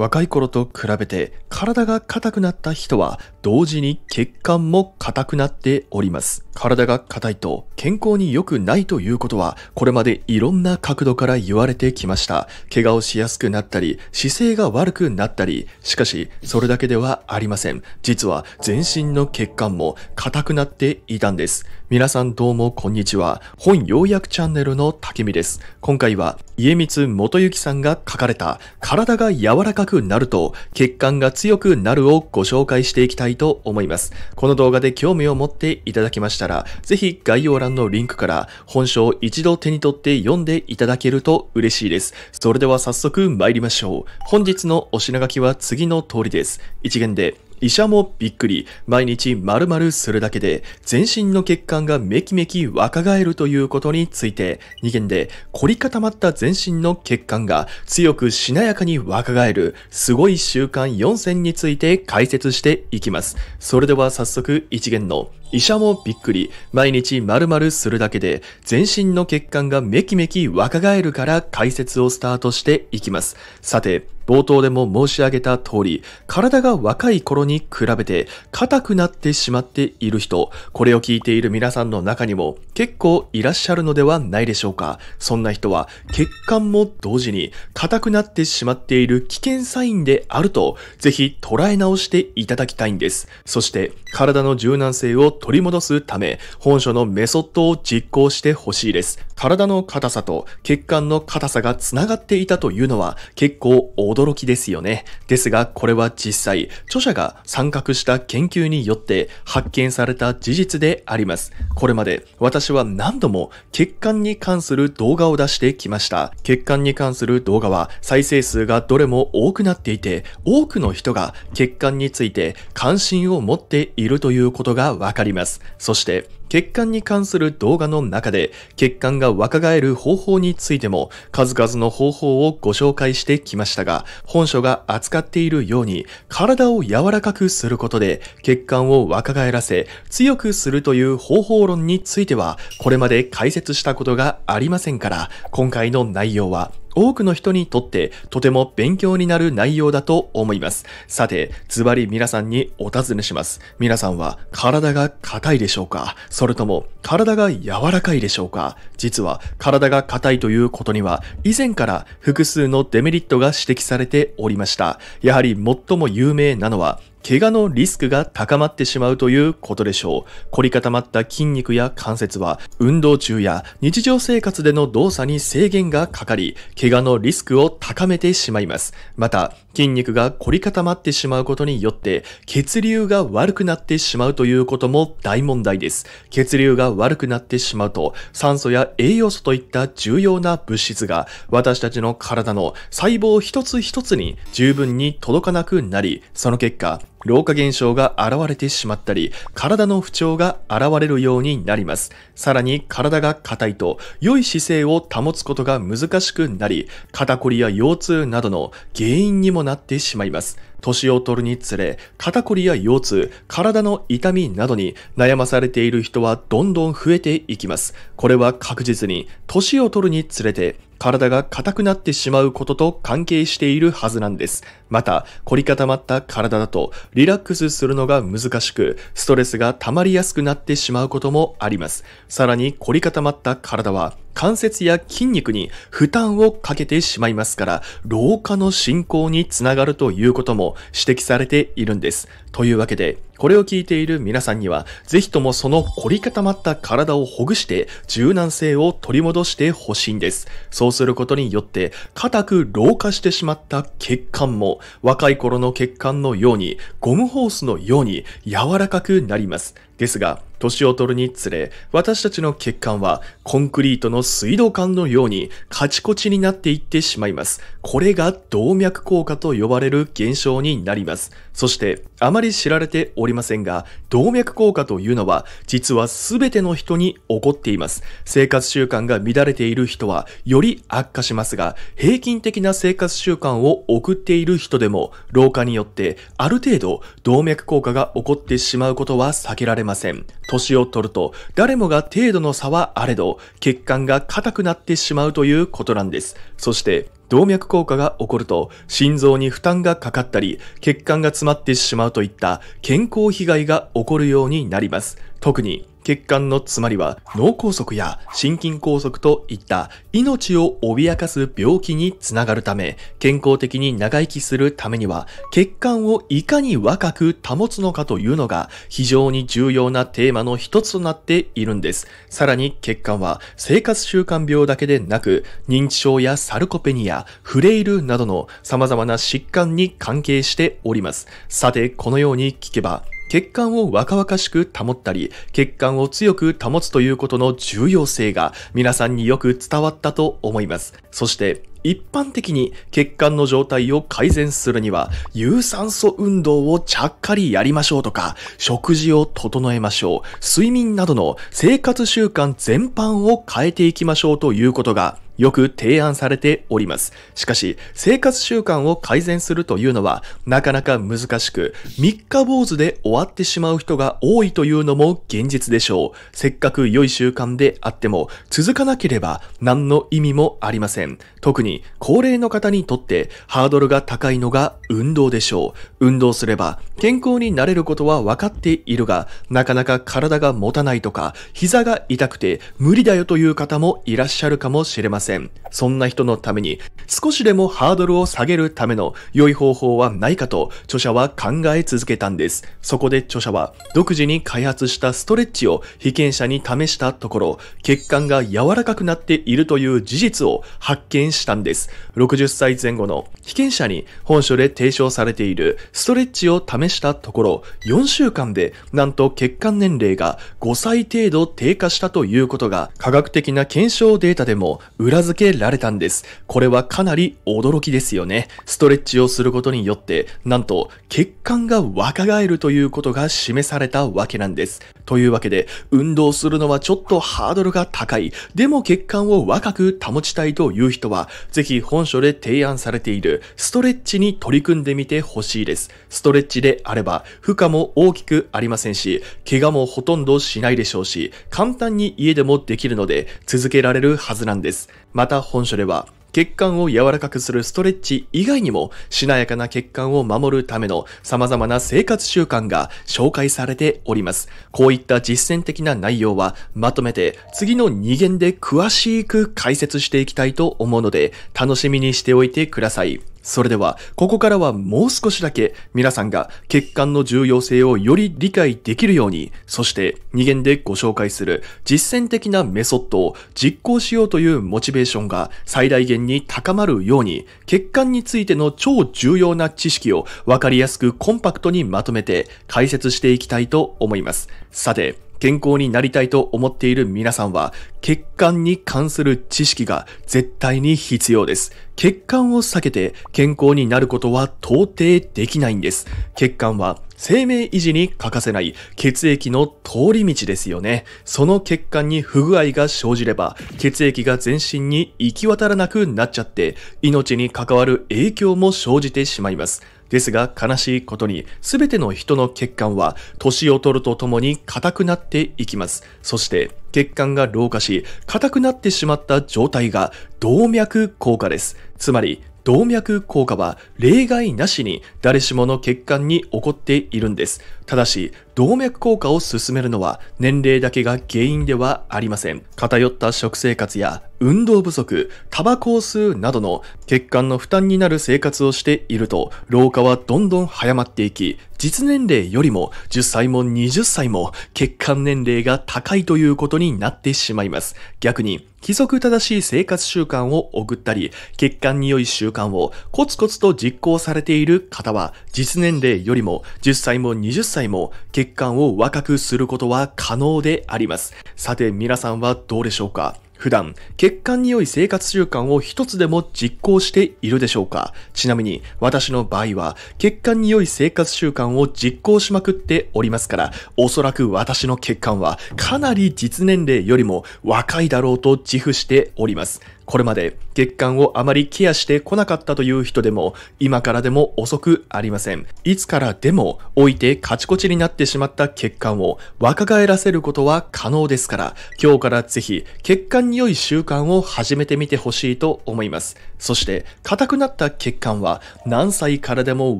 若い頃と比べて体が硬くなった人は同時に血管も硬くなっております。体が硬いと健康に良くないということはこれまでいろんな角度から言われてきました。怪我をしやすくなったり姿勢が悪くなったり、しかしそれだけではありません。実は全身の血管も硬くなっていたんです。皆さんどうもこんにちは。本要約チャンネルのたけみです。今回は家光元幸さんが書かれた体が柔らかくなると血管が強くなるをご紹介していきたいと思います。この動画で興味を持っていただきましたら、ぜひ概要欄のリンクから本書を一度手に取って読んでいただけると嬉しいです。それでは早速参りましょう。本日のお品書きは次の通りです。一元で医者もびっくり、毎日丸々するだけで、全身の血管がめきめき若返るということについて、2件で凝り固まった全身の血管が強くしなやかに若返る、すごい習慣4選について解説していきます。それでは早速1件の医者もびっくり、毎日丸々するだけで、全身の血管がめきめき若返るから解説をスタートしていきます。さて、冒頭でも申し上げた通り、体が若い頃に比べて硬くなってしまっている人、これを聞いている皆さんの中にも結構いらっしゃるのではないでしょうか。そんな人は血管も同時に硬くなってしまっている危険サインであると、ぜひ捉え直していただきたいんです。そして体の柔軟性を取り戻すため、本書のメソッドを実行してほしいです。体の硬さと血管の硬さが繋がっていたというのは結構驚きですよね。ですがこれは実際、著者が参画した研究によって発見された事実であります。これまで私私は何度も血管に関する動画を出してきました。血管に関する動画は再生数がどれも多くなっていて、多くの人が血管について関心を持っているということがわかります。そして、血管に関する動画の中で血管が若返る方法についても数々の方法をご紹介してきましたが、本書が扱っているように体を柔らかくすることで血管を若返らせ強くするという方法論についてはこれまで解説したことがありませんから、今回の内容は多くの人にとってとても勉強になる内容だと思います。さて、ズバリ皆さんにお尋ねします。皆さんは体が硬いでしょうかそれとも体が柔らかいでしょうか実は体が硬いということには以前から複数のデメリットが指摘されておりました。やはり最も有名なのは怪我のリスクが高まってしまうということでしょう。凝り固まった筋肉や関節は、運動中や日常生活での動作に制限がかかり、怪我のリスクを高めてしまいます。また、筋肉が凝り固まってしまうことによって、血流が悪くなってしまうということも大問題です。血流が悪くなってしまうと、酸素や栄養素といった重要な物質が、私たちの体の細胞一つ一つに十分に届かなくなり、その結果、老化現象が現れてしまったり、体の不調が現れるようになります。さらに体が硬いと、良い姿勢を保つことが難しくなり、肩こりや腰痛などの原因にもなってしまいます。年を取るにつれ、肩こりや腰痛、体の痛みなどに悩まされている人はどんどん増えていきます。これは確実に、年を取るにつれて、体が硬くなってしまうことと関係しているはずなんです。また、凝り固まった体だとリラックスするのが難しく、ストレスが溜まりやすくなってしまうこともあります。さらに、凝り固まった体は関節や筋肉に負担をかけてしまいますから、老化の進行につながるということも指摘されているんです。というわけで、これを聞いている皆さんには、ぜひともその凝り固まった体をほぐして、柔軟性を取り戻してほしいんです。そうすることによって、硬く老化してしまった血管も、若い頃の血管のように、ゴムホースのように柔らかくなります。ですが、年を取るにつれ、私たちの血管はコンクリートの水道管のようにカチコチになっていってしまいます。これが動脈硬化と呼ばれる現象になります。そして、あまり知られておりませんが、動脈硬化というのは、実は全ての人に起こっています。生活習慣が乱れている人は、より悪化しますが、平均的な生活習慣を送っている人でも、老化によって、ある程度、動脈硬化が起こってしまうことは避けられません。年を取ると誰もが程度の差はあれど血管が硬くなってしまうということなんです。そして動脈硬化が起こると心臓に負担がかかったり血管が詰まってしまうといった健康被害が起こるようになります。特に血管の詰まりは脳梗塞や心筋梗塞といった命を脅かす病気につながるため、健康的に長生きするためには、血管をいかに若く保つのかというのが非常に重要なテーマの一つとなっているんです。さらに血管は生活習慣病だけでなく、認知症やサルコペニア、フレイルなどの様々な疾患に関係しております。さて、このように聞けば、血管を若々しく保ったり、血管を強く保つということの重要性が皆さんによく伝わったと思います。そして、一般的に血管の状態を改善するには、有酸素運動をちゃっかりやりましょうとか、食事を整えましょう、睡眠などの生活習慣全般を変えていきましょうということがよく提案されております。しかし、生活習慣を改善するというのは、なかなか難しく、3日坊主で終わってしまう人が多いというのも現実でしょう。せっかく良い習慣であっても、続かなければ何の意味もありません。特に、高齢の方にとって、ハードルが高いのが運動でしょう。運動すれば、健康になれることは分かっているが、なかなか体が持たないとか、膝が痛くて無理だよという方もいらっしゃるかもしれません。せん。そんな人のために少しでもハードルを下げるための良い方法はないかと著者は考え続けたんです。そこで著者は独自に開発したストレッチを被験者に試したところ、血管が柔らかくなっているという事実を発見したんです。60歳前後の被験者に本書で提唱されているストレッチを試したところ、4週間でなんと血管年齢が5歳程度低下したということが科学的な検証データでも裏付けられたんです。これはかなり驚きですよね。ストレッチをすることによって、なんと血管が若返るということが示されたわけなんです。というわけで、運動するのはちょっとハードルが高い。でも血管を若く保ちたいという人は、ぜひ本書で提案されているストレッチに取り組んでみてほしいです。ストレッチであれば、負荷も大きくありませんし、怪我もほとんどしないでしょうし、簡単に家でもできるので続けられるはずなんです。また本書では、血管を柔らかくするストレッチ以外にも、しなやかな血管を守るための様々な生活習慣が紹介されております。こういった実践的な内容は、まとめて次の2限で詳しく解説していきたいと思うので、楽しみにしておいてください。それでは、ここからはもう少しだけ皆さんが血管の重要性をより理解できるように、そして2元でご紹介する実践的なメソッドを実行しようというモチベーションが最大限に高まるように、血管についての超重要な知識をわかりやすくコンパクトにまとめて解説していきたいと思います。さて、健康になりたいと思っている皆さんは、血管に関する知識が絶対に必要です。血管を避けて健康になることは到底できないんです。血管は生命維持に欠かせない血液の通り道ですよね。その血管に不具合が生じれば、血液が全身に行き渡らなくなっちゃって、命に関わる影響も生じてしまいます。ですが悲しいことに全ての人の血管は年を取るとともに硬くなっていきます。そして血管が老化し硬くなってしまった状態が動脈硬化です。つまり動脈硬化は例外なしに誰しもの血管に起こっているんです。ただし、動脈硬化を進めるのは年齢だけが原因ではありません。偏った食生活や運動不足、タバコを吸うなどの血管の負担になる生活をしていると、老化はどんどん早まっていき、実年齢よりも10歳も20歳も血管年齢が高いということになってしまいます。逆に、規則正しい生活習慣を送ったり、血管に良い習慣をコツコツと実行されている方は、実年齢よりも10歳も20歳際も血管を若くすることは可能であります。さて皆さんはどうでしょうか普段、血管に良い生活習慣を一つでも実行しているでしょうかちなみに、私の場合は、血管に良い生活習慣を実行しまくっておりますから、おそらく私の血管は、かなり実年齢よりも若いだろうと自負しております。これまで血管をあまりケアしてこなかったという人でも、今からでも遅くありません。いつからでも置いてカチコチになってしまった血管を若返らせることは可能ですから、今日からぜひ血管に良い習慣を始めてみてほしいと思います。そして硬くなった血管は何歳からでも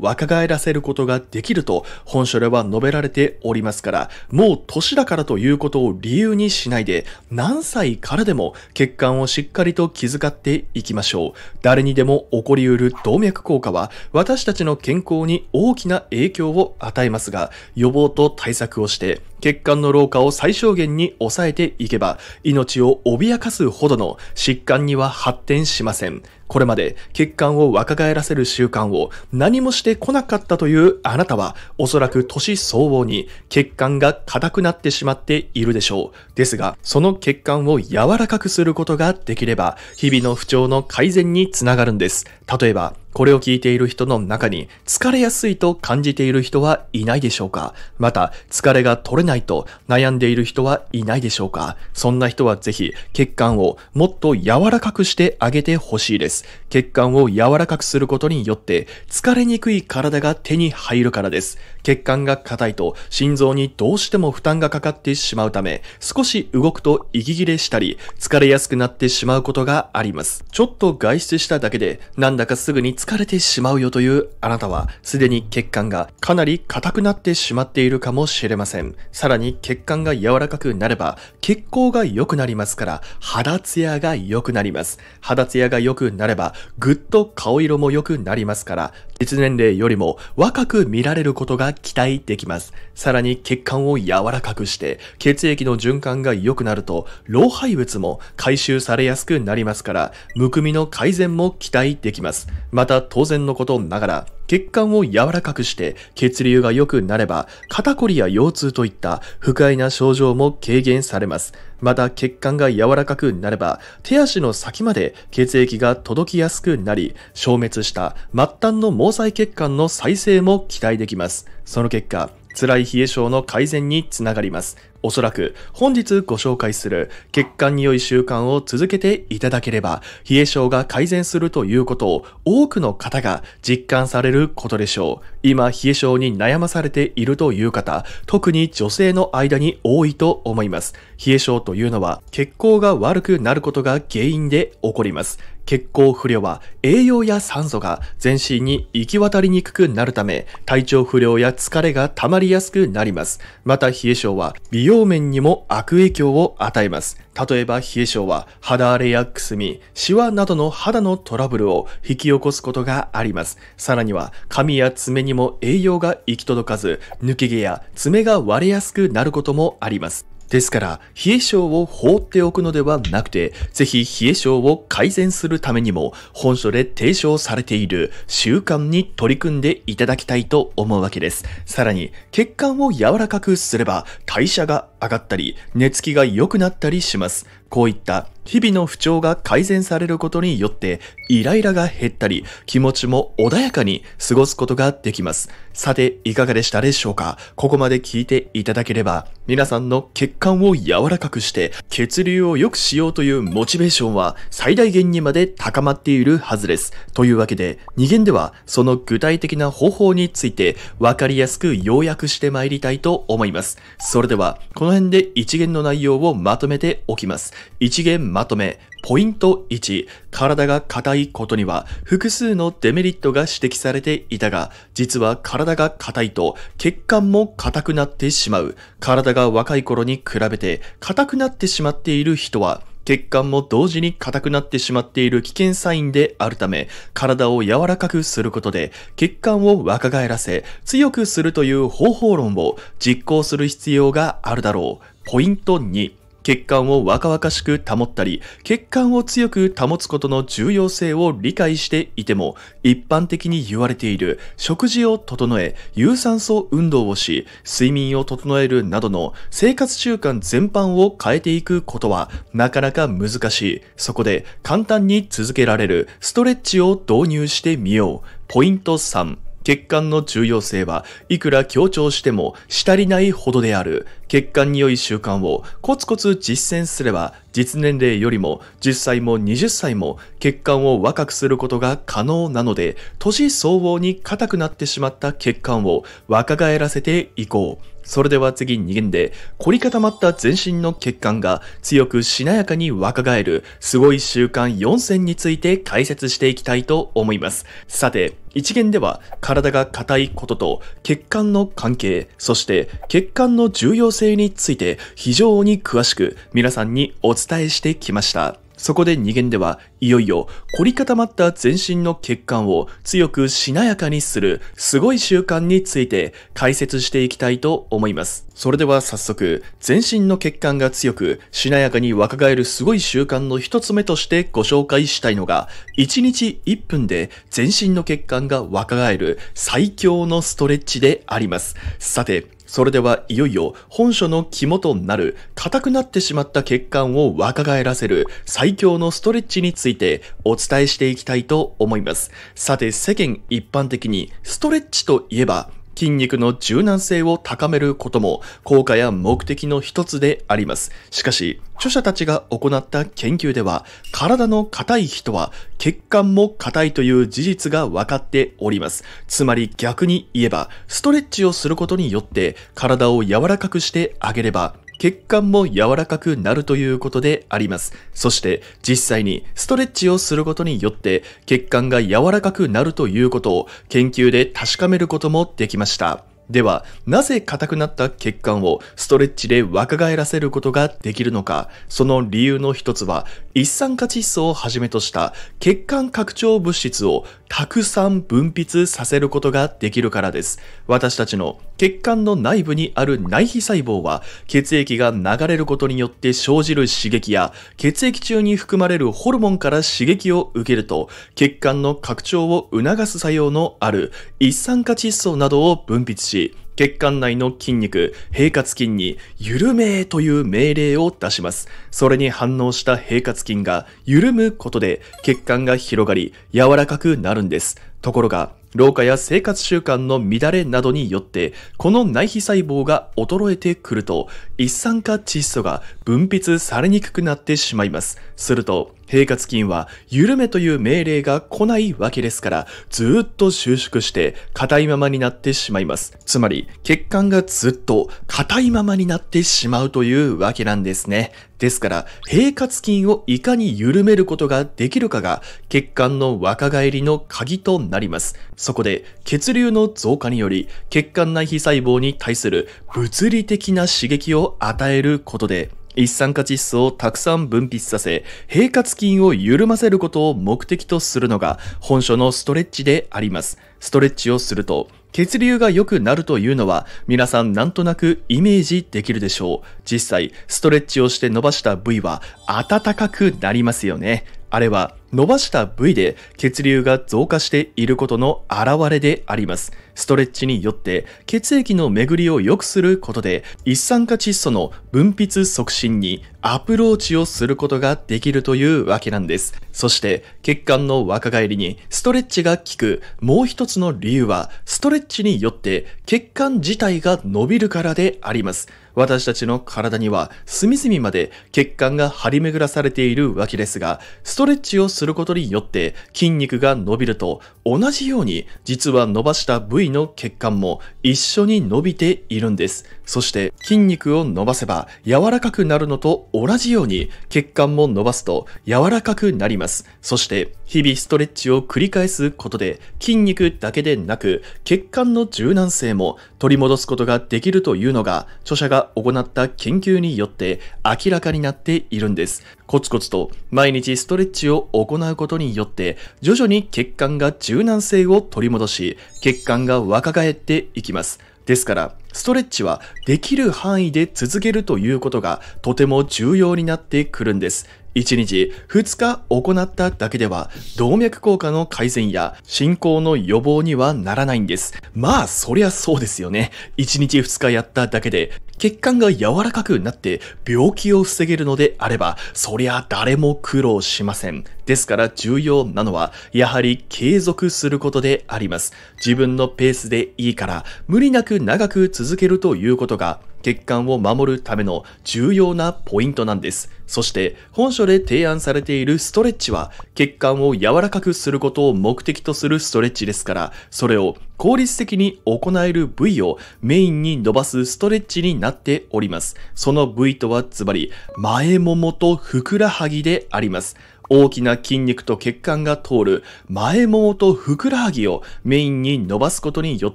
若返らせることができると本書では述べられておりますからもう年だからということを理由にしないで何歳からでも血管をしっかりと気遣っていきましょう誰にでも起こりうる動脈硬化は私たちの健康に大きな影響を与えますが予防と対策をして血管の老化を最小限に抑えていけば、命を脅かすほどの疾患には発展しません。これまで血管を若返らせる習慣を何もしてこなかったというあなたは、おそらく年相応に血管が硬くなってしまっているでしょう。ですが、その血管を柔らかくすることができれば、日々の不調の改善につながるんです。例えば、これを聞いている人の中に疲れやすいと感じている人はいないでしょうかまた疲れが取れないと悩んでいる人はいないでしょうかそんな人はぜひ血管をもっと柔らかくしてあげてほしいです。血管を柔らかくすることによって疲れにくい体が手に入るからです。血管が硬いと心臓にどうしても負担がかかってしまうため、少し動くと息切れしたり、疲れやすくなってしまうことがあります。ちょっと外出しただけで、なんだかすぐに疲れてしまうよというあなたは、すでに血管がかなり硬くなってしまっているかもしれません。さらに血管が柔らかくなれば、血行が良くなりますから、肌ツヤが良くなります。肌ツヤが良くなれば、ぐっと顔色も良くなりますから、実年齢よりも若く見られることが期待できます。さらに血管を柔らかくして、血液の循環が良くなると、老廃物も回収されやすくなりますから、むくみの改善も期待できます。また当然のことながら、血管を柔らかくして血流が良くなれば、肩こりや腰痛といった不快な症状も軽減されます。また血管が柔らかくなれば手足の先まで血液が届きやすくなり消滅した末端の毛細血管の再生も期待できますその結果辛い冷え症の改善につながりますおそらく本日ご紹介する血管に良い習慣を続けていただければ冷え症が改善するということを多くの方が実感されることでしょう。今冷え症に悩まされているという方、特に女性の間に多いと思います。冷え症というのは血行が悪くなることが原因で起こります。血行不良は栄養や酸素が全身に行き渡りにくくなるため、体調不良や疲れが溜まりやすくなります。また冷え症は美容面にも悪影響を与えます。例えば冷え症は肌荒れやくすみ、シワなどの肌のトラブルを引き起こすことがあります。さらには髪や爪にも栄養が行き届かず、抜け毛や爪が割れやすくなることもあります。ですから、冷え性を放っておくのではなくて、ぜひ冷え性を改善するためにも、本書で提唱されている習慣に取り組んでいただきたいと思うわけです。さらに、血管を柔らかくすれば、代謝が上がったり、寝つきが良くなったりします。こういった日々の不調が改善されることによって、イライラが減ったり、気持ちも穏やかに過ごすことができます。さて、いかがでしたでしょうかここまで聞いていただければ、皆さんの血管を柔らかくして、血流を良くしようというモチベーションは最大限にまで高まっているはずです。というわけで、2限ではその具体的な方法について、わかりやすく要約してまいりたいと思います。それでは、このの辺で一元の内容をまとめておきます。一元まとめ。ポイント1、体が硬いことには複数のデメリットが指摘されていたが、実は体が硬いと血管も硬くなってしまう。体が若い頃に比べて硬くなってしまっている人は、血管も同時に硬くなってしまっている危険サインであるため、体を柔らかくすることで血管を若返らせ強くするという方法論を実行する必要があるだろう。ポイント2血管を若々しく保ったり、血管を強く保つことの重要性を理解していても、一般的に言われている食事を整え、有酸素運動をし、睡眠を整えるなどの生活習慣全般を変えていくことはなかなか難しい。そこで簡単に続けられるストレッチを導入してみよう。ポイント3。血管の重要性はいくら強調してもし足りないほどである血管に良い習慣をコツコツ実践すれば実年齢よりも10歳も20歳も血管を若くすることが可能なので年相応に硬くなってしまった血管を若返らせていこうそれでは次2弦で、凝り固まった全身の血管が強くしなやかに若返る、すごい習慣4選について解説していきたいと思います。さて、1弦では体が硬いことと血管の関係、そして血管の重要性について非常に詳しく皆さんにお伝えしてきました。そこで二限ではいよいよ凝り固まった全身の血管を強くしなやかにするすごい習慣について解説していきたいと思います。それでは早速全身の血管が強くしなやかに若返るすごい習慣の一つ目としてご紹介したいのが1日1分で全身の血管が若返る最強のストレッチであります。さてそれではいよいよ本書の肝となる硬くなってしまった血管を若返らせる最強のストレッチについてお伝えしていきたいと思います。さて世間一般的にストレッチといえば筋肉の柔軟性を高めることも効果や目的の一つであります。しかし、著者たちが行った研究では、体の硬い人は血管も硬いという事実が分かっております。つまり逆に言えば、ストレッチをすることによって体を柔らかくしてあげれば、血管も柔らかくなるということであります。そして実際にストレッチをすることによって血管が柔らかくなるということを研究で確かめることもできました。では、なぜ硬くなった血管をストレッチで若返らせることができるのか、その理由の一つは、一酸化窒素をはじめとした血管拡張物質をたくさん分泌させることができるからです。私たちの血管の内部にある内皮細胞は血液が流れることによって生じる刺激や血液中に含まれるホルモンから刺激を受けると血管の拡張を促す作用のある一酸化窒素などを分泌し血管内の筋肉、平滑筋に緩めという命令を出します。それに反応した平滑筋が緩むことで血管が広がり柔らかくなるんです。ところが、老化や生活習慣の乱れなどによって、この内皮細胞が衰えてくると、一酸化窒素が分泌されにくくなってしまいます。すると、平滑筋は緩めという命令が来ないわけですから、ずっと収縮して硬いままになってしまいます。つまり、血管がずっと硬いままになってしまうというわけなんですね。ですから、平滑筋をいかに緩めることができるかが、血管の若返りの鍵となります。そこで、血流の増加により、血管内皮細胞に対する物理的な刺激を与えることで、一酸化窒素をたくさん分泌させ、平滑筋を緩ませることを目的とするのが本書のストレッチであります。ストレッチをすると血流が良くなるというのは皆さんなんとなくイメージできるでしょう。実際、ストレッチをして伸ばした部位は暖かくなりますよね。あれは伸ばした部位で血流が増加していることの表れであります。ストレッチによって血液の巡りを良くすることで一酸化窒素の分泌促進にアプローチをすることができるというわけなんです。そして血管の若返りにストレッチが効くもう一つの理由はストレッチによって血管自体が伸びるからであります。私たちの体には隅々まで血管が張り巡らされているわけですが、ストレッチをすることによって筋肉が伸びると同じように実は伸ばした部位の血管も一緒に伸びているんです。そして筋肉を伸ばせば柔らかくなるのと同じように血管も伸ばすと柔らかくなります。そして日々ストレッチを繰り返すことで筋肉だけでなく血管の柔軟性も取り戻すことができるというのが著者が行った研究によって明らかになっているんです。コツコツと毎日ストレッチを行うことによって徐々に血管が柔軟性を取り戻し血管が若返っていきます。ですから、ストレッチはできる範囲で続けるということがとても重要になってくるんです。1日2日行っただけでは動脈硬化の改善や進行の予防にはならないんです。まあそりゃそうですよね。1日2日やっただけで血管が柔らかくなって病気を防げるのであればそりゃ誰も苦労しません。ですから重要なのは、やはり継続することであります。自分のペースでいいから、無理なく長く続けるということが、血管を守るための重要なポイントなんです。そして本書で提案されているストレッチは血管を柔らかくすることを目的とするストレッチですからそれを効率的に行える部位をメインに伸ばすストレッチになっております。その部位とはズバリ前ももとふくらはぎであります。大きな筋肉と血管が通る前ももとふくらはぎをメインに伸ばすことによっ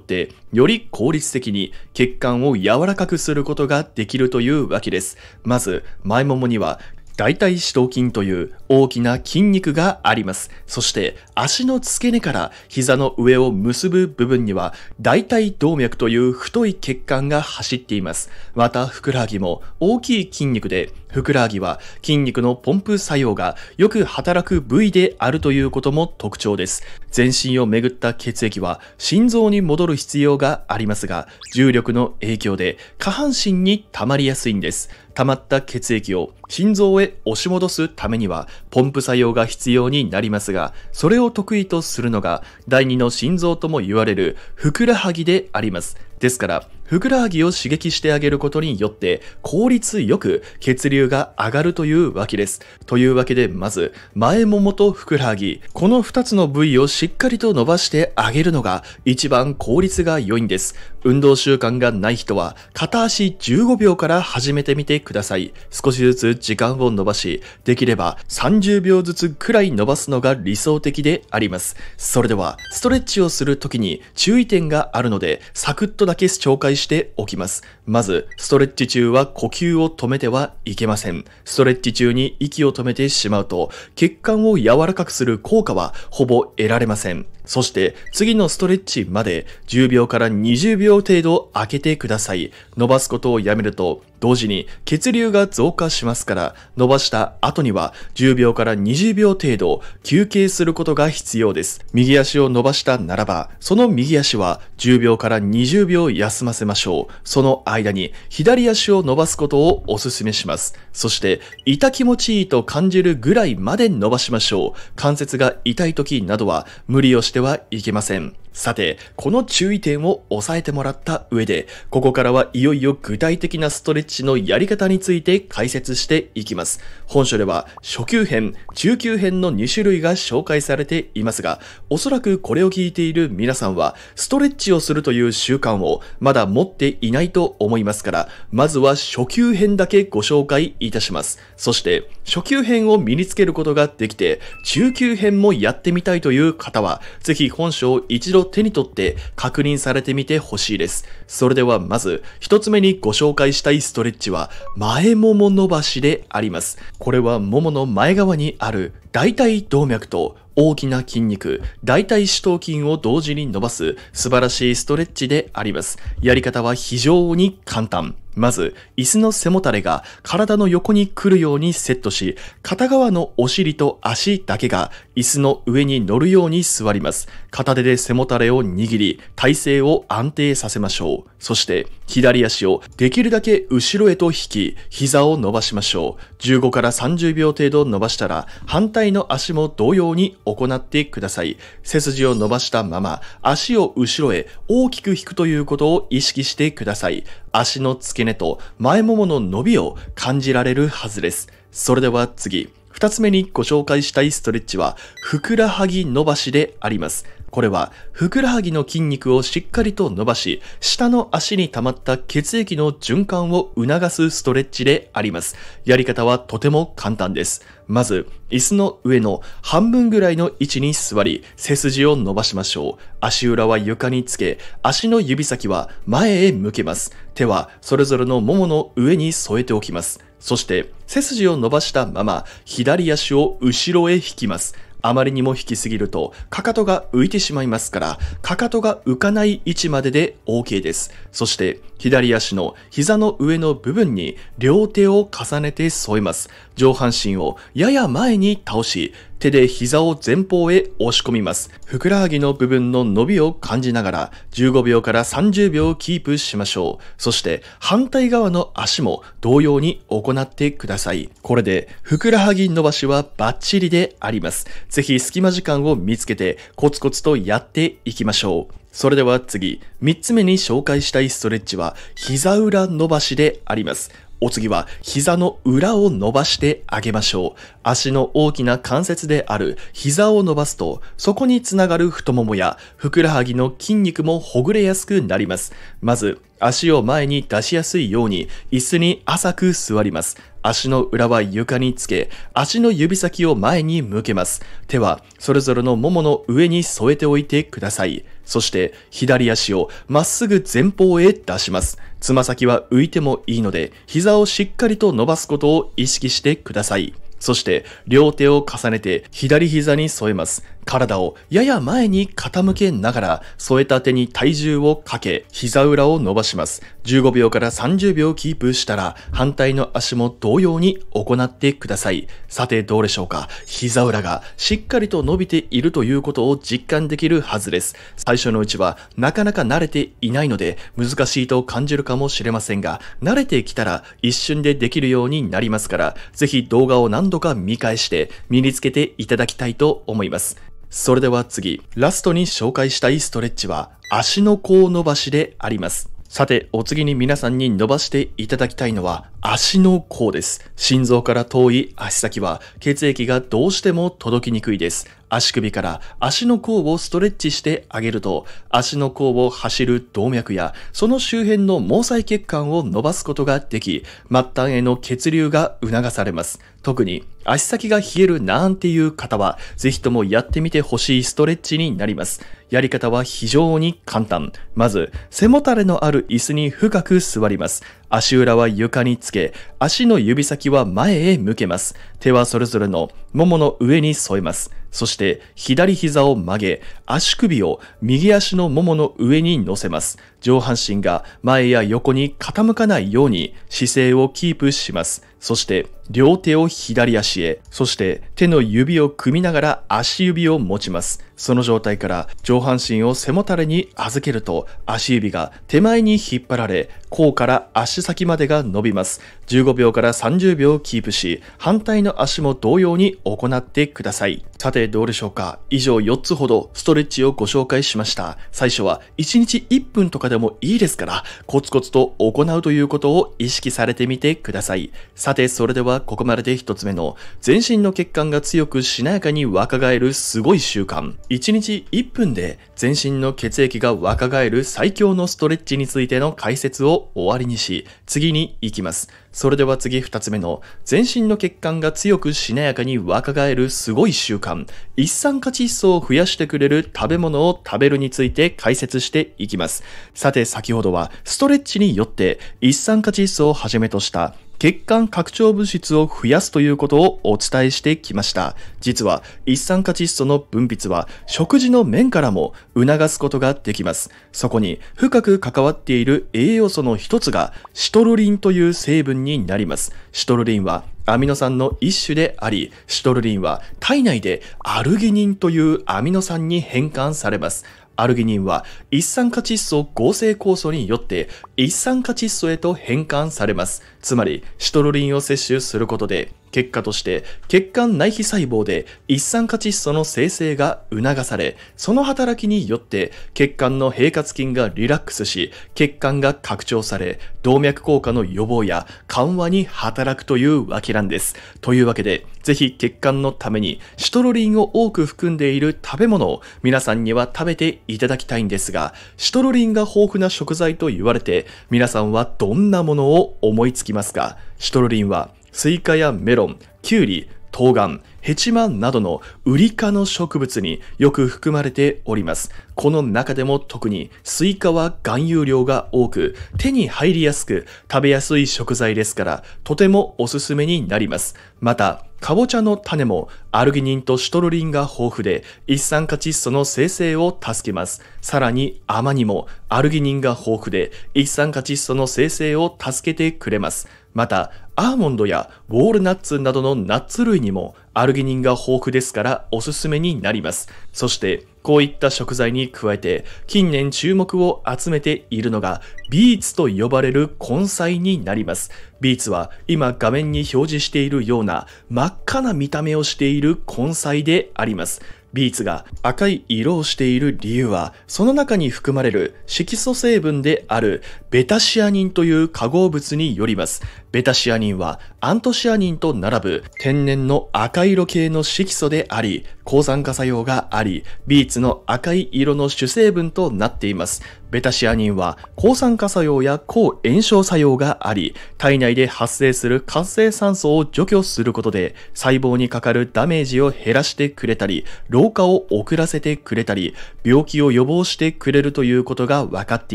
て、より効率的に血管を柔らかくすることができるというわけです。まず、前ももには大腿四頭筋という大きな筋肉があります。そして足の付け根から膝の上を結ぶ部分には大腿動脈という太い血管が走っています。またふくらはぎも大きい筋肉で、ふくらはぎは筋肉のポンプ作用がよく働く部位であるということも特徴です。全身をめぐった血液は心臓に戻る必要がありますが、重力の影響で下半身に溜まりやすいんです。溜まった血液を心臓へ押し戻すためにはポンプ作用が必要になりますが、それを得意とするのが、第二の心臓とも言われるふくらはぎであります。ですから、ふくらはぎを刺激してあげることによって効率よく血流が上がるというわけです。というわけでまず前ももとふくらはぎ、この2つの部位をしっかりと伸ばしてあげるのが一番効率が良いんです。運動習慣がない人は片足15秒から始めてみてください。少しずつ時間を伸ばし、できれば30秒ずつくらい伸ばすのが理想的であります。それではストレッチをするときに注意点があるのでサクッとだけ紹介しておきます。まず、ストレッチ中は呼吸を止めてはいけません。ストレッチ中に息を止めてしまうと、血管を柔らかくする効果はほぼ得られません。そして次のストレッチまで10秒から20秒程度空けてください。伸ばすことをやめると同時に血流が増加しますから伸ばした後には10秒から20秒程度休憩することが必要です。右足を伸ばしたならばその右足は10秒から20秒休ませましょう。その間に左足を伸ばすことをお勧めします。そして痛気持ちいいと感じるぐらいまで伸ばしましょう。関節が痛い時などは無理をしてしてはいけません。さて、この注意点を押さえてもらった上で、ここからはいよいよ具体的なストレッチのやり方について解説していきます。本書では初級編、中級編の2種類が紹介されていますが、おそらくこれを聞いている皆さんは、ストレッチをするという習慣をまだ持っていないと思いますから、まずは初級編だけご紹介いたします。そして、初級編を身につけることができて、中級編もやってみたいという方は、ぜひ本書を一度手に取って確認されてみてほしいです。それではまず、一つ目にご紹介したいストレッチは、前もも伸ばしであります。これはももの前側にある大腿動脈と大きな筋肉、大腿四頭筋を同時に伸ばす素晴らしいストレッチであります。やり方は非常に簡単。まず、椅子の背もたれが体の横に来るようにセットし、片側のお尻と足だけが椅子の上に乗るように座ります。片手で背もたれを握り、体勢を安定させましょう。そして、左足をできるだけ後ろへと引き、膝を伸ばしましょう。15から30秒程度伸ばしたら、反対の足も同様に行ってください。背筋を伸ばしたまま、足を後ろへ大きく引くということを意識してください。足の付け根と前ももの伸びを感じられるはずです。それでは次、二つ目にご紹介したいストレッチは、ふくらはぎ伸ばしであります。これは、ふくらはぎの筋肉をしっかりと伸ばし、下の足に溜まった血液の循環を促すストレッチであります。やり方はとても簡単です。まず、椅子の上の半分ぐらいの位置に座り、背筋を伸ばしましょう。足裏は床につけ、足の指先は前へ向けます。手はそれぞれのももの上に添えておきます。そして、背筋を伸ばしたまま、左足を後ろへ引きます。あまりにも引きすぎると、かかとが浮いてしまいますから、かかとが浮かない位置までで OK です。そして、左足の膝の上の部分に両手を重ねて添えます。上半身をやや前に倒し、手で膝を前方へ押し込みます。ふくらはぎの部分の伸びを感じながら15秒から30秒キープしましょう。そして反対側の足も同様に行ってください。これでふくらはぎ伸ばしはバッチリであります。ぜひ隙間時間を見つけてコツコツとやっていきましょう。それでは次、3つ目に紹介したいストレッチは、膝裏伸ばしであります。お次は膝の裏を伸ばしてあげましょう。足の大きな関節である膝を伸ばすと、そこにつながる太ももやふくらはぎの筋肉もほぐれやすくなります。まず、足を前に出しやすいように椅子に浅く座ります。足の裏は床につけ、足の指先を前に向けます。手はそれぞれのももの上に添えておいてください。そして左足をまっすぐ前方へ出します。つま先は浮いてもいいので、膝をしっかりと伸ばすことを意識してください。そして、両手を重ねて左膝に添えます。体をやや前に傾けながら添えた手に体重をかけ膝裏を伸ばします15秒から30秒キープしたら反対の足も同様に行ってくださいさてどうでしょうか膝裏がしっかりと伸びているということを実感できるはずです最初のうちはなかなか慣れていないので難しいと感じるかもしれませんが慣れてきたら一瞬でできるようになりますからぜひ動画を何度か見返して身につけていただきたいと思いますそれでは次、ラストに紹介したいストレッチは、足の甲伸ばしであります。さて、お次に皆さんに伸ばしていただきたいのは、足の甲です。心臓から遠い足先は、血液がどうしても届きにくいです。足首から足の甲をストレッチしてあげると、足の甲を走る動脈や、その周辺の毛細血管を伸ばすことができ、末端への血流が促されます。特に足先が冷えるなんていう方は、ぜひともやってみてほしいストレッチになります。やり方は非常に簡単。まず、背もたれのある椅子に深く座ります。足裏は床につけ、足の指先は前へ向けます。手はそれぞれのももの上に添えます。そして、左膝を曲げ、足首を右足のももの上に乗せます。上半身が前や横に傾かないように姿勢をキープします。そして両手を左足へ、そして手の指を組みながら足指を持ちます。その状態から上半身を背もたれに預けると足指が手前に引っ張られ、甲から足先までが伸びます。15秒から30秒キープし、反対の足も同様に行ってください。さてどうでしょうか以上4つほどストレッチをご紹介しました。最初は1日1分とかででもいいですから、コツコツと行うということを意識されてみてください。さて、それではここまでで一つ目の、全身の血管が強くしなやかに若返るすごい習慣。1日1分で全身の血液が若返る最強のストレッチについての解説を終わりにし、次に行きます。それでは次2つ目の、全身の血管が強くしなやかに若返るすごい習慣、一酸化窒素を増やしてくれる食べ物を食べるについて解説していきます。さて先ほどはストレッチによって一酸化窒素をはじめとした血管拡張物質を増やすということをお伝えしてきました。実は一酸化窒素の分泌は食事の面からも促すことができます。そこに深く関わっている栄養素の一つがシトルリンという成分になります。シトルリンはアミノ酸の一種であり、シトルリンは体内でアルギニンというアミノ酸に変換されます。アルギニンは一酸化窒素合成酵素によって一酸化窒素へと変換されます。つまりシトロリンを摂取することで結果として血管内皮細胞で一酸化窒素の生成が促されその働きによって血管の平滑筋がリラックスし血管が拡張され動脈硬化の予防や緩和に働くというわけなんですというわけでぜひ血管のためにシトロリンを多く含んでいる食べ物を皆さんには食べていただきたいんですがシトロリンが豊富な食材と言われて皆さんはどんなものを思いつきますますが、シトルリンはスイカやメロン、キュウリ、冬瓜、ヘチマなどのウリ科の植物によく含まれております。この中でも特にスイカは含有量が多く、手に入りやすく食べやすい食材ですから、とてもおすすめになります。また、かぼちゃの種もアルギニンとシトルリンが豊富で一酸化窒素の生成を助けます。さらに甘マもアルギニンが豊富で一酸化窒素の生成を助けてくれます。また、アーモンドやウォールナッツなどのナッツ類にもアルギニンが豊富ですからおすすめになります。そして、こういった食材に加えて、近年注目を集めているのが、ビーツと呼ばれる根菜になります。ビーツは今画面に表示しているような真っ赤な見た目をしている根菜であります。ビーツが赤い色をしている理由は、その中に含まれる色素成分であるベタシアニンという化合物によります。ベタシアニンはアントシアニンと並ぶ天然の赤色系の色素であり、抗酸化作用があり、ビーツの赤い色の主成分となっています。ベタシアニンは抗酸化作用や抗炎症作用があり、体内で発生する活性酸素を除去することで、細胞にかかるダメージを減らしてくれたり、老化を遅らせてくれたり、病気を予防してくれるということが分かって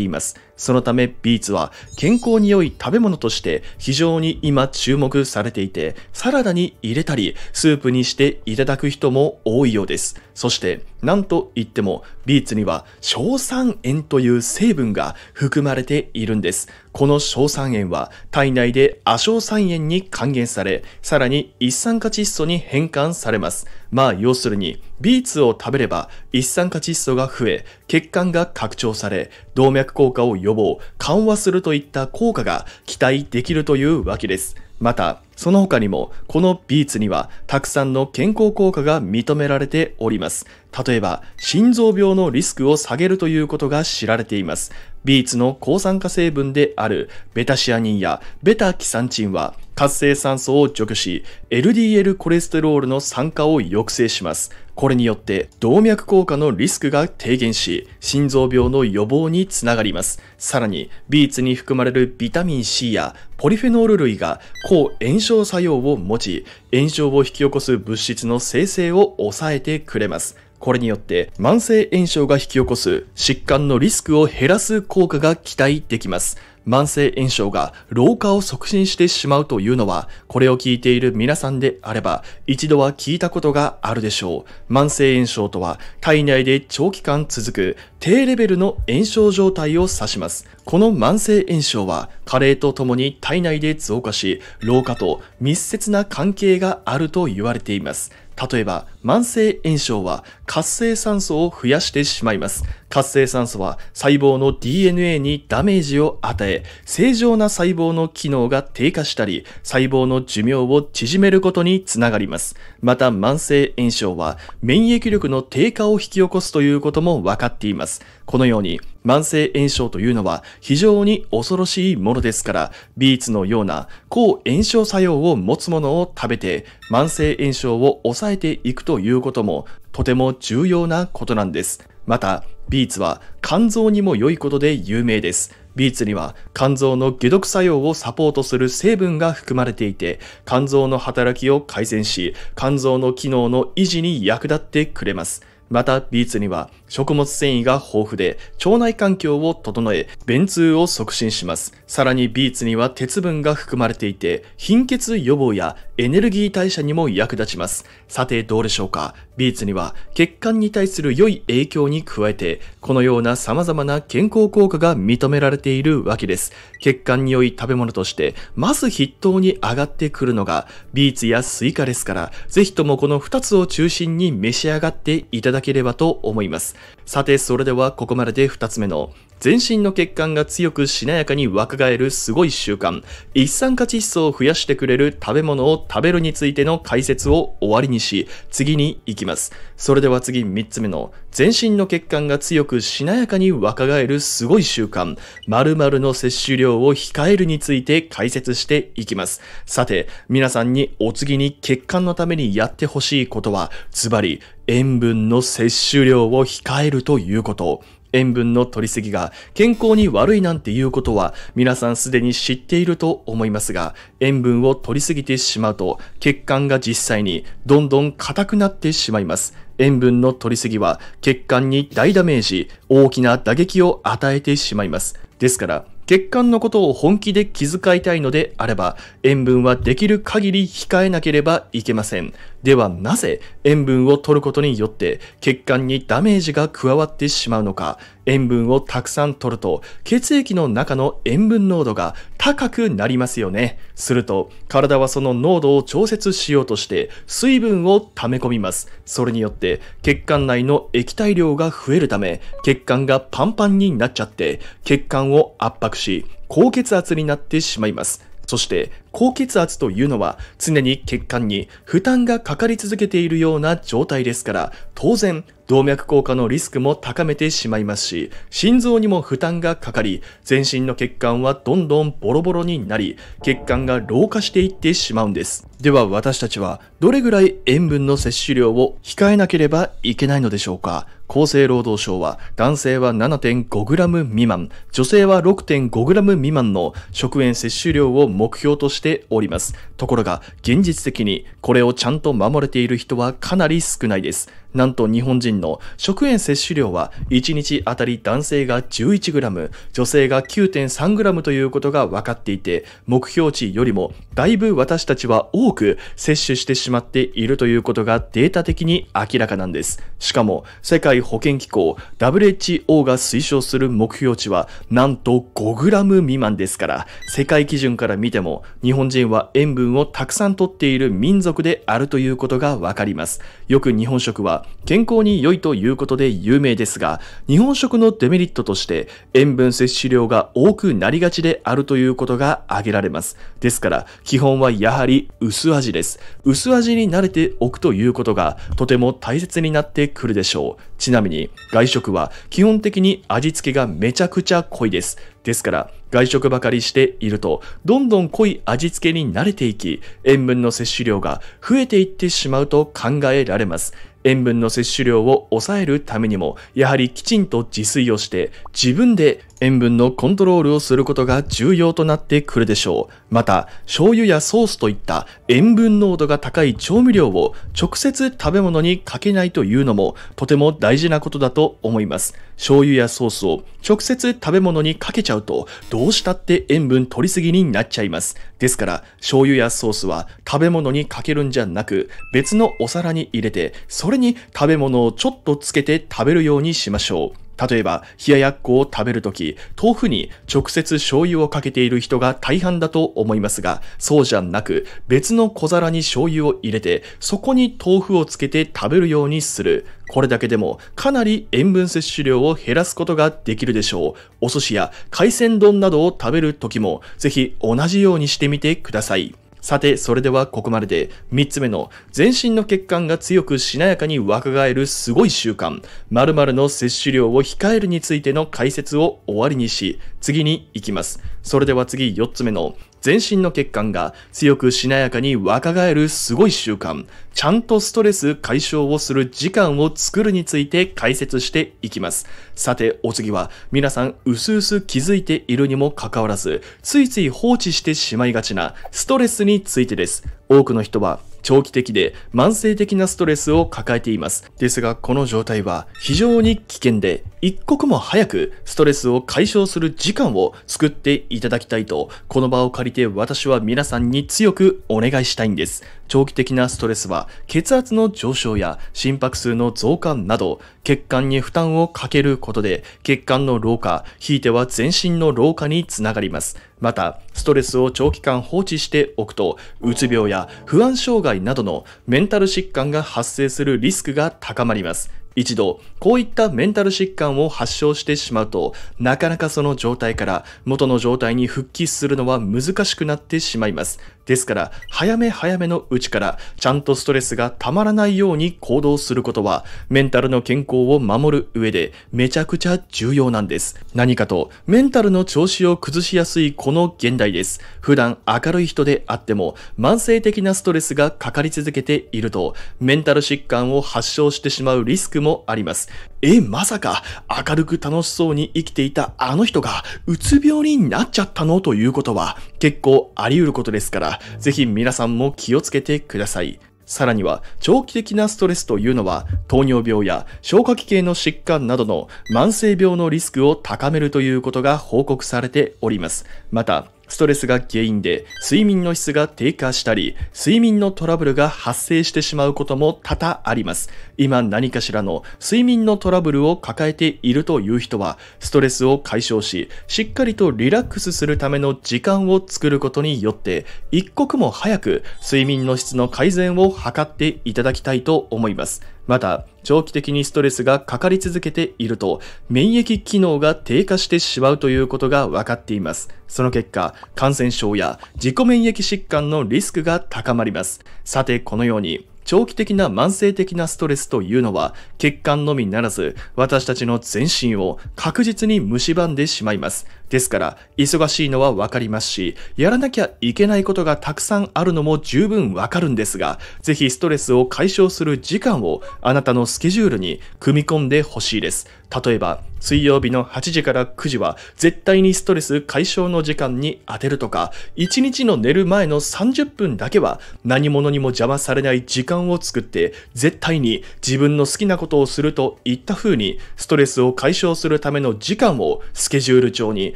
います。そのためビーツは健康に良い食べ物として非常に今注目されていて、サラダに入れたり、スープにしていただく人も多いようです。そして、なんといっても、ビーツには硝酸塩という成分が含まれているんです。この硝酸塩は体内で亜硝酸塩に還元され、さらに一酸化窒素に変換されます。まあ要するに、ビーツを食べれば一酸化窒素が増え、血管が拡張され、動脈硬化を予防、緩和するといった効果が期待できるというわけです。また、その他にも、このビーツにはたくさんの健康効果が認められております。例えば、心臓病のリスクを下げるということが知られています。ビーツの抗酸化成分であるベタシアニンやベタキサンチンは活性酸素を除去し LDL コレステロールの酸化を抑制します。これによって動脈硬化のリスクが低減し心臓病の予防につながります。さらにビーツに含まれるビタミン C やポリフェノール類が抗炎症焼作用を持ち、炎症を引き起こす物質の生成を抑えてくれます。これによって慢性炎症が引き起こす疾患のリスクを減らす効果が期待できます。慢性炎症が老化を促進してしまうというのは、これを聞いている皆さんであれば、一度は聞いたことがあるでしょう。慢性炎症とは、体内で長期間続く低レベルの炎症状態を指します。この慢性炎症は、加齢とともに体内で増加し、老化と密接な関係があると言われています。例えば慢性炎症は活性酸素を増やしてしまいます活性酸素は細胞の DNA にダメージを与え、正常な細胞の機能が低下したり、細胞の寿命を縮めることにつながります。また、慢性炎症は免疫力の低下を引き起こすということも分かっています。このように、慢性炎症というのは非常に恐ろしいものですから、ビーツのような抗炎症作用を持つものを食べて、慢性炎症を抑えていくということもとても重要なことなんです。また、ビーツは肝臓にも良いことで有名です。ビーツには肝臓の解毒作用をサポートする成分が含まれていて、肝臓の働きを改善し、肝臓の機能の維持に役立ってくれます。また、ビーツには食物繊維が豊富で、腸内環境を整え、便通を促進します。さらにビーツには鉄分が含まれていて、貧血予防やエネルギー代謝にも役立ちます。さてどうでしょうかビーツには血管に対する良い影響に加えて、このような様々な健康効果が認められているわけです。血管に良い食べ物として、まず筆頭に上がってくるのがビーツやスイカですから、ぜひともこの2つを中心に召し上がっていただければと思います。さてそれではここまでで2つ目の全身の血管が強くしなやかに若返るすごい習慣、一酸化窒素を増やしてくれる食べ物を食べるについての解説を終わりにし、次に行きます。それでは次3つ目の、全身の血管が強くしなやかに若返るすごい習慣、〇〇の摂取量を控えるについて解説していきます。さて、皆さんにお次に血管のためにやってほしいことは、ズバリ、塩分の摂取量を控えるということ。塩分の摂りすぎが健康に悪いなんていうことは皆さんすでに知っていると思いますが、塩分を摂りすぎてしまうと血管が実際にどんどん硬くなってしまいます。塩分の摂りすぎは血管に大ダメージ、大きな打撃を与えてしまいます。ですから、血管のことを本気で気遣いたいのであれば、塩分はできる限り控えなければいけません。ではなぜ塩分を取ることによって血管にダメージが加わってしまうのか塩分をたくさん取ると血液の中の塩分濃度が高くなりますよねすると体はその濃度を調節しようとして水分を溜め込みますそれによって血管内の液体量が増えるため血管がパンパンになっちゃって血管を圧迫し高血圧になってしまいますそして高血圧というのは常に血管に負担がかかり続けているような状態ですから当然動脈硬化のリスクも高めてしまいますし心臓にも負担がかかり全身の血管はどんどんボロボロになり血管が老化していってしまうんですでは私たちはどれぐらい塩分の摂取量を控えなければいけないのでしょうか厚生労働省は男性は 7.5g 未満、女性は 6.5g 未満の食塩摂取量を目標としております。ところが現実的にこれをちゃんと守れている人はかなり少ないです。なんと日本人の食塩摂取量は1日あたり男性が 11g、女性が 9.3g ということが分かっていて、目標値よりもだいぶ私たちは多く摂取してしまっているということがデータ的に明らかなんです。しかも、世界保健機構 WHO が推奨する目標値はなんと 5g 未満ですから、世界基準から見ても日本人は塩分をたくさんとっている民族であるということが分かります。よく日本食は健康に良いということで有名ですが、日本食のデメリットとして塩分摂取量が多くなりがちであるということが挙げられます。ですから、基本はやはり薄味です。薄味に慣れておくということがとても大切になってくるでしょう。ちなみに外食は基本的に味付けがめちゃくちゃ濃いです。ですから外食ばかりしているとどんどん濃い味付けに慣れていき塩分の摂取量が増えていってしまうと考えられます。塩分の摂取量を抑えるためにもやはりきちんと自炊をして自分で塩分のコントロールをすることが重要となってくるでしょう。また、醤油やソースといった塩分濃度が高い調味料を直接食べ物にかけないというのもとても大事なことだと思います。醤油やソースを直接食べ物にかけちゃうとどうしたって塩分取りすぎになっちゃいます。ですから、醤油やソースは食べ物にかけるんじゃなく、別のお皿に入れて、それに食べ物をちょっとつけて食べるようにしましょう。例えば、冷ややっこを食べるとき、豆腐に直接醤油をかけている人が大半だと思いますが、そうじゃなく、別の小皿に醤油を入れて、そこに豆腐をつけて食べるようにする。これだけでも、かなり塩分摂取量を減らすことができるでしょう。お寿司や海鮮丼などを食べるときも、ぜひ同じようにしてみてください。さて、それではここまでで、3つ目の、全身の血管が強くしなやかに若返るすごい習慣、〇〇の摂取量を控えるについての解説を終わりにし、次に行きます。それでは次4つ目の全身の血管が強くしなやかに若返るすごい習慣、ちゃんとストレス解消をする時間を作るについて解説していきます。さて、お次は皆さん薄々気づいているにもかかわらず、ついつい放置してしまいがちなストレスについてです。多くの人は長期的で慢性的なストレスを抱えています。ですが、この状態は非常に危険で、一刻も早くストレスを解消する時間を作っていただきたいと、この場を借りて私は皆さんに強くお願いしたいんです。長期的なストレスは血圧の上昇や心拍数の増加など、血管に負担をかけることで、血管の老化、ひいては全身の老化につながります。またストレスを長期間放置しておくとうつ病や不安障害などのメンタル疾患が発生するリスクが高まります一度こういったメンタル疾患を発症してしまうとなかなかその状態から元の状態に復帰するのは難しくなってしまいますですから、早め早めのうちから、ちゃんとストレスがたまらないように行動することは、メンタルの健康を守る上で、めちゃくちゃ重要なんです。何かと、メンタルの調子を崩しやすいこの現代です。普段明るい人であっても、慢性的なストレスがかかり続けていると、メンタル疾患を発症してしまうリスクもあります。え、まさか、明るく楽しそうに生きていたあの人が、うつ病になっちゃったのということは、結構あり得ることですから、ぜひ皆さんも気をつけてください。さらには、長期的なストレスというのは、糖尿病や消化器系の疾患などの慢性病のリスクを高めるということが報告されております。また、ストレスが原因で睡眠の質が低下したり、睡眠のトラブルが発生してしまうことも多々あります。今何かしらの睡眠のトラブルを抱えているという人は、ストレスを解消し、しっかりとリラックスするための時間を作ることによって、一刻も早く睡眠の質の改善を図っていただきたいと思います。また、長期的にストレスがかかり続けていると、免疫機能が低下してしまうということが分かっています。その結果、感染症や自己免疫疾患のリスクが高まります。さて、このように、長期的な慢性的なストレスというのは血管のみならず私たちの全身を確実に蝕んでしまいます。ですから忙しいのはわかりますしやらなきゃいけないことがたくさんあるのも十分わかるんですがぜひストレスを解消する時間をあなたのスケジュールに組み込んでほしいです。例えば、水曜日の8時から9時は絶対にストレス解消の時間に当てるとか、1日の寝る前の30分だけは何者にも邪魔されない時間を作って、絶対に自分の好きなことをするといった風に、ストレスを解消するための時間をスケジュール帳に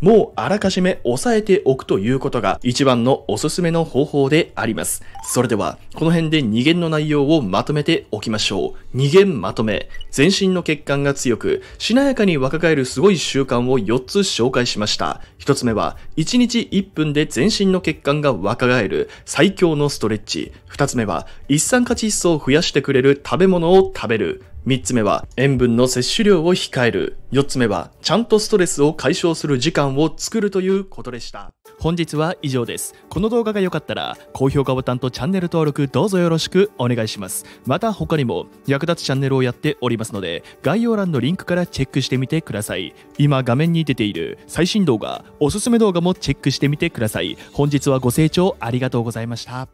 もうあらかじめ押さえておくということが一番のおすすめの方法であります。それでは、この辺で2限の内容をまとめておきましょう。2限まとめ。全身の血管が強く、しなやかに若返るすごい習慣を4つ紹介しました。1つ目は、1日1分で全身の血管が若返る最強のストレッチ。2つ目は、一酸化窒素を増やしてくれる食べ物を食べる。3つ目は塩分の摂取量を控える4つ目はちゃんとストレスを解消する時間を作るということでした本日は以上ですこの動画が良かったら高評価ボタンとチャンネル登録どうぞよろしくお願いしますまた他にも役立つチャンネルをやっておりますので概要欄のリンクからチェックしてみてください今画面に出ている最新動画おすすめ動画もチェックしてみてください本日はご清聴ありがとうございました